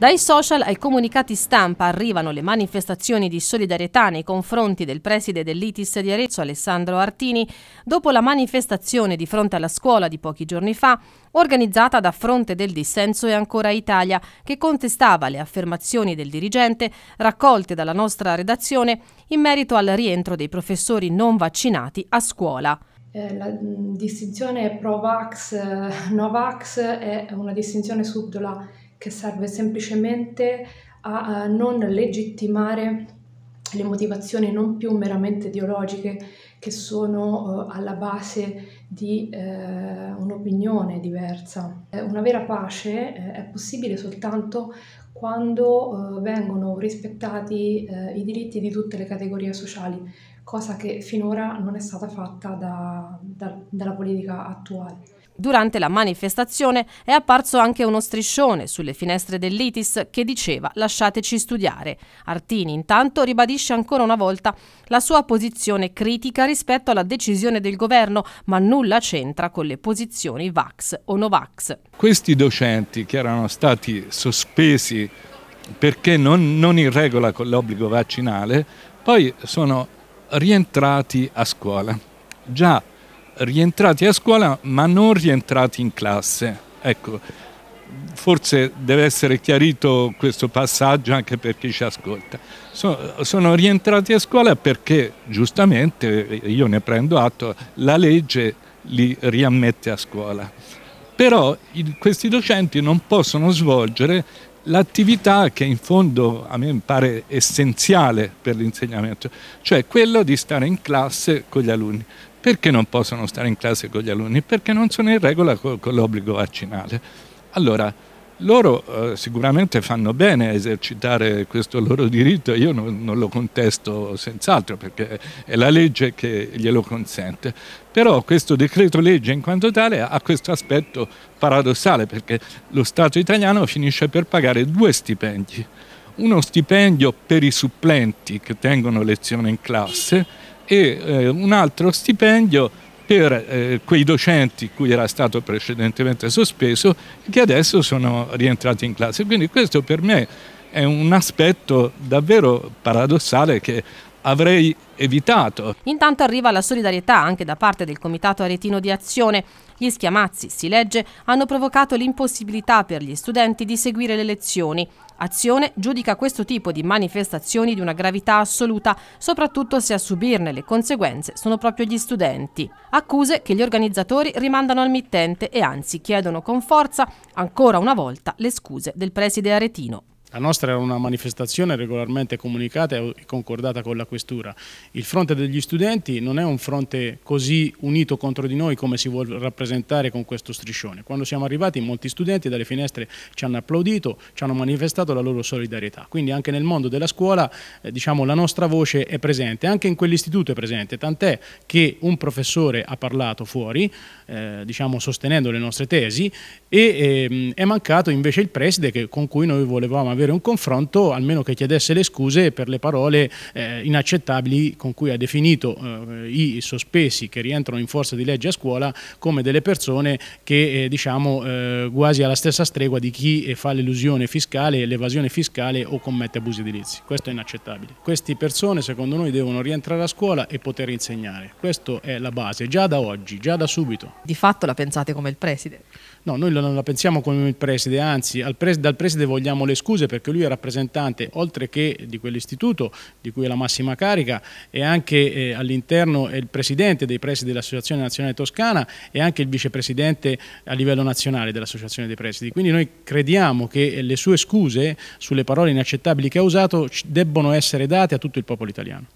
Dai social ai comunicati stampa arrivano le manifestazioni di solidarietà nei confronti del preside dell'ITIS di Arezzo Alessandro Artini dopo la manifestazione di fronte alla scuola di pochi giorni fa organizzata da Fronte del Dissenso e Ancora Italia che contestava le affermazioni del dirigente raccolte dalla nostra redazione in merito al rientro dei professori non vaccinati a scuola. Eh, la distinzione pro-vax-no-vax eh, è una distinzione subdola che serve semplicemente a, a non legittimare le motivazioni non più meramente ideologiche che sono uh, alla base di uh, un'opinione diversa. Eh, una vera pace uh, è possibile soltanto quando vengono rispettati i diritti di tutte le categorie sociali, cosa che finora non è stata fatta da, da, dalla politica attuale. Durante la manifestazione è apparso anche uno striscione sulle finestre dell'ITIS che diceva lasciateci studiare. Artini intanto ribadisce ancora una volta la sua posizione critica rispetto alla decisione del governo, ma nulla c'entra con le posizioni Vax o Novax. Questi docenti che erano stati sospesi perché non, non in regola con l'obbligo vaccinale, poi sono rientrati a scuola. Già rientrati a scuola ma non rientrati in classe. Ecco, forse deve essere chiarito questo passaggio anche per chi ci ascolta. So, sono rientrati a scuola perché giustamente, io ne prendo atto, la legge li riammette a scuola. Però i, questi docenti non possono svolgere l'attività che in fondo a me pare essenziale per l'insegnamento, cioè quello di stare in classe con gli alunni. Perché non possono stare in classe con gli alunni? Perché non sono in regola con, con l'obbligo vaccinale. Allora, loro eh, sicuramente fanno bene a esercitare questo loro diritto, io non, non, lo contesto senz'altro perché è la legge che glielo consente, però questo decreto legge in quanto tale ha questo aspetto paradossale perché lo Stato italiano finisce per pagare due stipendi, uno stipendio per i supplenti che tengono lezione in classe e eh, un altro stipendio per eh, quei docenti cui era stato precedentemente sospeso che adesso sono rientrati in classe. Quindi questo per me è un aspetto davvero paradossale che avrei evitato. Intanto arriva la solidarietà anche da parte del Comitato Aretino di Azione. Gli schiamazzi, si legge, hanno provocato l'impossibilità per gli studenti di seguire le lezioni. Azione giudica questo tipo di manifestazioni di una gravità assoluta, soprattutto se a subirne le conseguenze sono proprio gli studenti. Accuse che gli organizzatori rimandano al mittente e anzi chiedono con forza, ancora una volta, le scuse del preside aretino. La nostra era una manifestazione regolarmente comunicata e concordata con la Questura. Il fronte degli studenti non è un fronte così unito contro di noi come si vuole rappresentare con questo striscione. Quando siamo arrivati molti studenti dalle finestre ci hanno applaudito, ci hanno manifestato la loro solidarietà. Quindi anche nel mondo della scuola eh, diciamo, la nostra voce è presente, anche in quell'istituto è presente, tant'è che un professore ha parlato fuori, eh, diciamo, sostenendo le nostre tesi, e eh, è mancato invece il preside che, con cui noi volevamo avere avere un confronto, almeno che chiedesse le scuse per le parole eh, inaccettabili con cui ha definito eh, i sospesi che rientrano in forza di legge a scuola come delle persone che eh, diciamo eh, quasi alla stessa stregua di chi eh, fa l'illusione fiscale, l'evasione fiscale o commette abusi edilizi. Questo è inaccettabile. Queste persone secondo noi devono rientrare a scuola e poter insegnare. Questa è la base, già da oggi, già da subito. Di fatto la pensate come il preside? No, noi non la pensiamo come il preside, anzi preside, dal preside vogliamo le scuse perché lui è rappresentante oltre che di quell'istituto di cui è la massima carica e anche eh, all'interno è il presidente dei presidi dell'Associazione Nazionale Toscana e anche il vicepresidente a livello nazionale dell'Associazione dei presidi. Quindi noi crediamo che le sue scuse sulle parole inaccettabili che ha usato debbono essere date a tutto il popolo italiano.